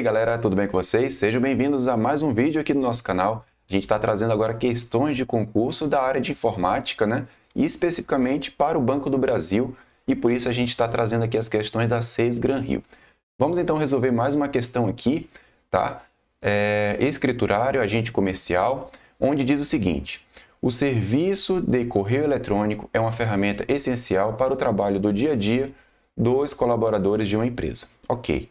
aí galera, tudo bem com vocês? Sejam bem-vindos a mais um vídeo aqui no nosso canal. A gente está trazendo agora questões de concurso da área de informática, né? E especificamente para o Banco do Brasil. E por isso a gente está trazendo aqui as questões da 6 Gran Rio. Vamos então resolver mais uma questão aqui, tá? É, escriturário, agente comercial, onde diz o seguinte. O serviço de correio eletrônico é uma ferramenta essencial para o trabalho do dia a dia dos colaboradores de uma empresa. Ok.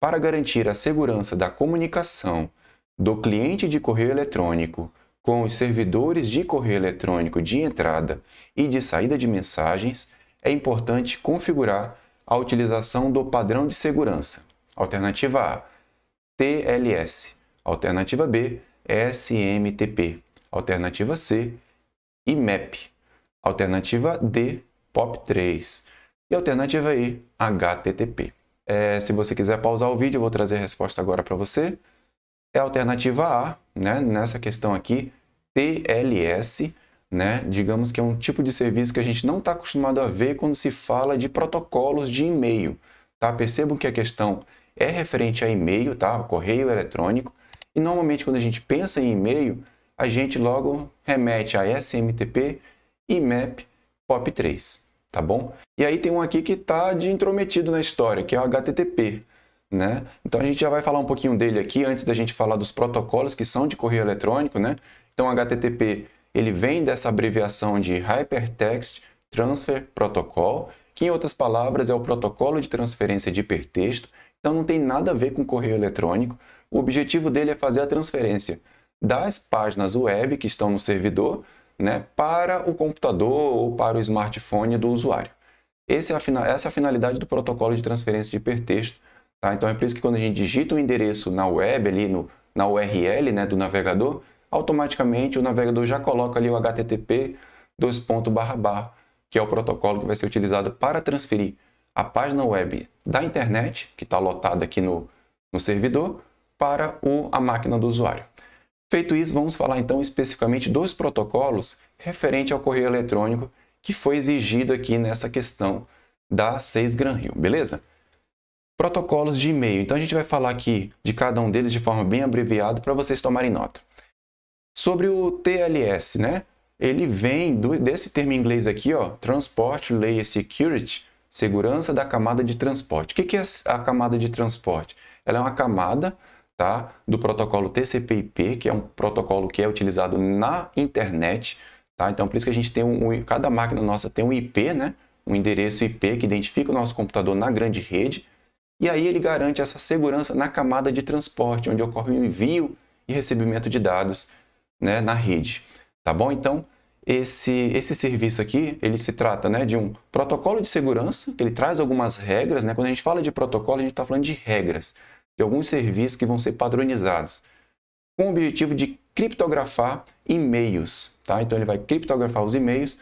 Para garantir a segurança da comunicação do cliente de correio eletrônico com os servidores de correio eletrônico de entrada e de saída de mensagens, é importante configurar a utilização do padrão de segurança. Alternativa A, TLS. Alternativa B, SMTP. Alternativa C, IMAP. Alternativa D, POP3. E alternativa E, HTTP. É, se você quiser pausar o vídeo, eu vou trazer a resposta agora para você. É a alternativa A, né? Nessa questão aqui, TLS, né? Digamos que é um tipo de serviço que a gente não está acostumado a ver quando se fala de protocolos de e-mail, tá? Percebam que a questão é referente a e-mail, tá? correio eletrônico. E normalmente quando a gente pensa em e-mail, a gente logo remete a SMTP, IMAP, POP3 tá bom? E aí tem um aqui que está de intrometido na história, que é o HTTP, né? Então a gente já vai falar um pouquinho dele aqui antes da gente falar dos protocolos que são de correio eletrônico, né? Então HTTP, ele vem dessa abreviação de Hypertext Transfer Protocol, que em outras palavras é o protocolo de transferência de hipertexto, então não tem nada a ver com correio eletrônico. O objetivo dele é fazer a transferência das páginas web que estão no servidor né, para o computador ou para o smartphone do usuário. É essa é a finalidade do protocolo de transferência de hipertexto. Tá? Então é por isso que quando a gente digita o endereço na web, ali no, na URL né, do navegador, automaticamente o navegador já coloca ali o HTTP dois ponto barra barra, que é o protocolo que vai ser utilizado para transferir a página web da internet, que está lotada aqui no, no servidor, para o, a máquina do usuário. Feito isso, vamos falar então especificamente dos protocolos referente ao correio eletrônico que foi exigido aqui nessa questão da 6 Gran Rio, beleza? Protocolos de e-mail. Então a gente vai falar aqui de cada um deles de forma bem abreviada para vocês tomarem nota. Sobre o TLS, né? Ele vem do, desse termo em inglês aqui, ó, Transport Layer Security, segurança da camada de transporte. O que, que é a camada de transporte? Ela é uma camada tá? do protocolo TCP/IP, que é um protocolo que é utilizado na internet. Tá? Então, por isso que a gente tem um, cada máquina nossa tem um IP, né? um endereço IP que identifica o nosso computador na grande rede. E aí ele garante essa segurança na camada de transporte, onde ocorre o envio e recebimento de dados né, na rede. Tá bom? Então, esse, esse serviço aqui, ele se trata né, de um protocolo de segurança, que ele traz algumas regras. Né? Quando a gente fala de protocolo, a gente está falando de regras de alguns serviços que vão ser padronizados, com o objetivo de criptografar e-mails. Tá? Então ele vai criptografar os e-mails,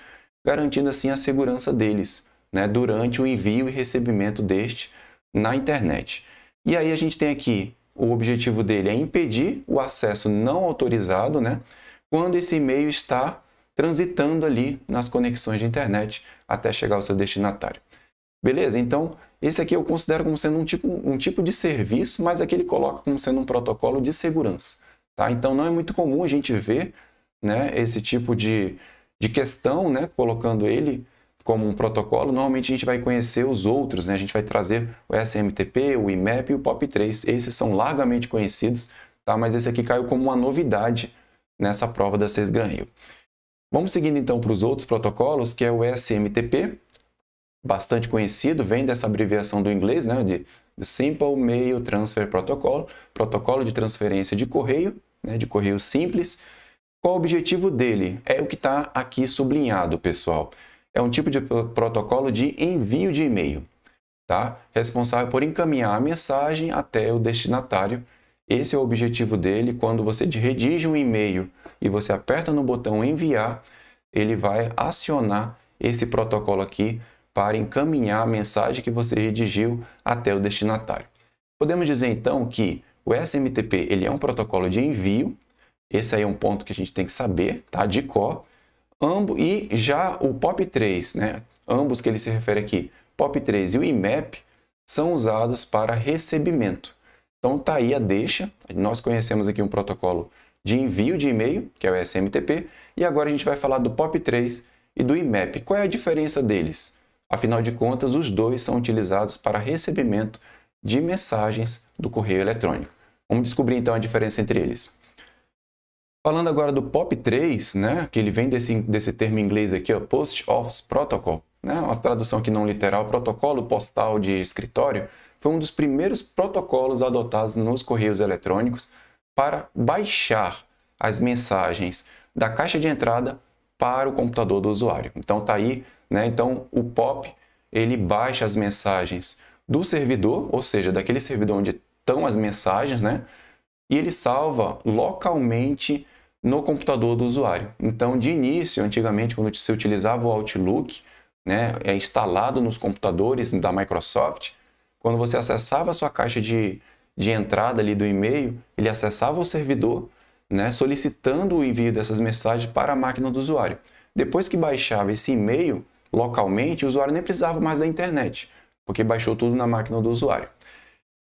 garantindo assim a segurança deles né? durante o envio e recebimento deste na internet. E aí a gente tem aqui o objetivo dele é impedir o acesso não autorizado, né? Quando esse e-mail está transitando ali nas conexões de internet até chegar ao seu destinatário. Beleza? Então, esse aqui eu considero como sendo um tipo, um tipo de serviço, mas aqui ele coloca como sendo um protocolo de segurança. Tá? Então, não é muito comum a gente ver né, esse tipo de, de questão, né, colocando ele como um protocolo. Normalmente, a gente vai conhecer os outros, né? a gente vai trazer o SMTP, o IMAP e o POP3. Esses são largamente conhecidos, tá? mas esse aqui caiu como uma novidade nessa prova da CESGRAN Rio. Vamos seguindo então para os outros protocolos, que é o SMTP, bastante conhecido, vem dessa abreviação do inglês, né, de Simple Mail Transfer Protocol, protocolo de transferência de correio, né, de correio simples. Qual o objetivo dele? É o que está aqui sublinhado, pessoal. É um tipo de protocolo de envio de e-mail, tá? responsável por encaminhar a mensagem até o destinatário. Esse é o objetivo dele. Quando você redige um e-mail e você aperta no botão enviar, ele vai acionar esse protocolo aqui para encaminhar a mensagem que você redigiu até o destinatário. Podemos dizer então que o SMTP ele é um protocolo de envio, esse aí é um ponto que a gente tem que saber, tá? De cor. Ambo, e já o POP3, né? ambos que ele se refere aqui, POP3 e o IMAP, são usados para recebimento. Então tá aí a deixa, nós conhecemos aqui um protocolo de envio de e-mail, que é o SMTP, e agora a gente vai falar do POP3 e do IMAP. Qual é a diferença deles? Afinal de contas, os dois são utilizados para recebimento de mensagens do correio eletrônico. Vamos descobrir então a diferença entre eles. Falando agora do POP3, né, que ele vem desse, desse termo em inglês aqui, ó, Post Office Protocol, né, uma tradução que não literal, protocolo postal de escritório, foi um dos primeiros protocolos adotados nos correios eletrônicos para baixar as mensagens da caixa de entrada para o computador do usuário. Então tá aí né? Então, o POP ele baixa as mensagens do servidor, ou seja, daquele servidor onde estão as mensagens, né? e ele salva localmente no computador do usuário. Então, de início, antigamente, quando se utilizava o Outlook, né, é instalado nos computadores da Microsoft, quando você acessava a sua caixa de, de entrada ali do e-mail, ele acessava o servidor, né, solicitando o envio dessas mensagens para a máquina do usuário. Depois que baixava esse e-mail, localmente, o usuário nem precisava mais da internet, porque baixou tudo na máquina do usuário.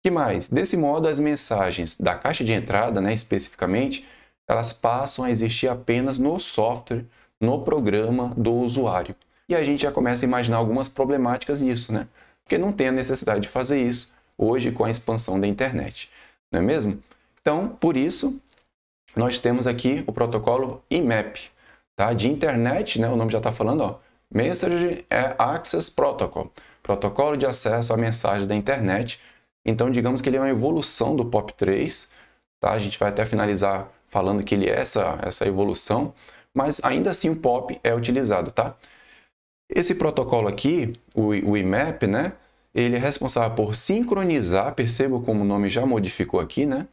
que mais? Desse modo, as mensagens da caixa de entrada, né, especificamente, elas passam a existir apenas no software, no programa do usuário. E a gente já começa a imaginar algumas problemáticas nisso, né? Porque não tem a necessidade de fazer isso hoje com a expansão da internet, não é mesmo? Então, por isso, nós temos aqui o protocolo IMAP, tá? De internet, né? O nome já está falando, ó Message é Access Protocol, protocolo de acesso à mensagem da internet. Então, digamos que ele é uma evolução do POP3, tá? A gente vai até finalizar falando que ele é essa, essa evolução, mas ainda assim o POP é utilizado, tá? Esse protocolo aqui, o, o IMAP, né? Ele é responsável por sincronizar, perceba como o nome já modificou aqui, né?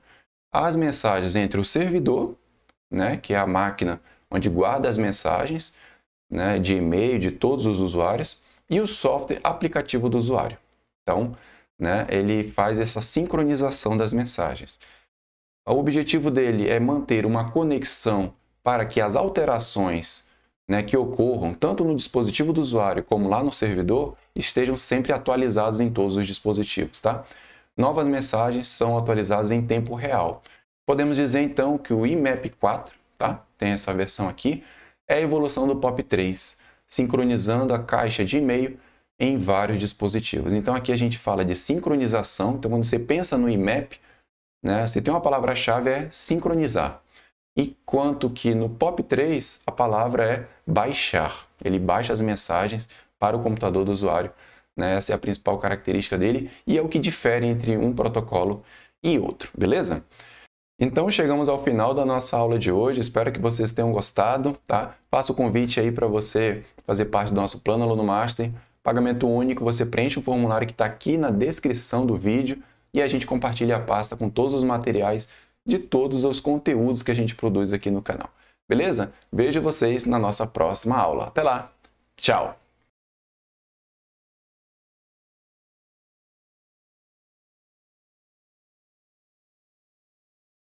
As mensagens entre o servidor, né, que é a máquina onde guarda as mensagens, né, de e-mail de todos os usuários e o software aplicativo do usuário. Então, né, ele faz essa sincronização das mensagens. O objetivo dele é manter uma conexão para que as alterações né, que ocorram tanto no dispositivo do usuário como lá no servidor estejam sempre atualizados em todos os dispositivos. Tá? Novas mensagens são atualizadas em tempo real. Podemos dizer então que o IMAP 4 tá? tem essa versão aqui, é a evolução do POP3, sincronizando a caixa de e-mail em vários dispositivos. Então aqui a gente fala de sincronização. Então quando você pensa no IMAP, né, você tem uma palavra-chave é sincronizar. Enquanto que no POP3 a palavra é baixar. Ele baixa as mensagens para o computador do usuário. Né? Essa é a principal característica dele e é o que difere entre um protocolo e outro, beleza? Então chegamos ao final da nossa aula de hoje, espero que vocês tenham gostado, tá? Faço o convite aí para você fazer parte do nosso plano Aluno Master, pagamento único, você preenche o formulário que está aqui na descrição do vídeo e a gente compartilha a pasta com todos os materiais de todos os conteúdos que a gente produz aqui no canal. Beleza? Vejo vocês na nossa próxima aula. Até lá, tchau!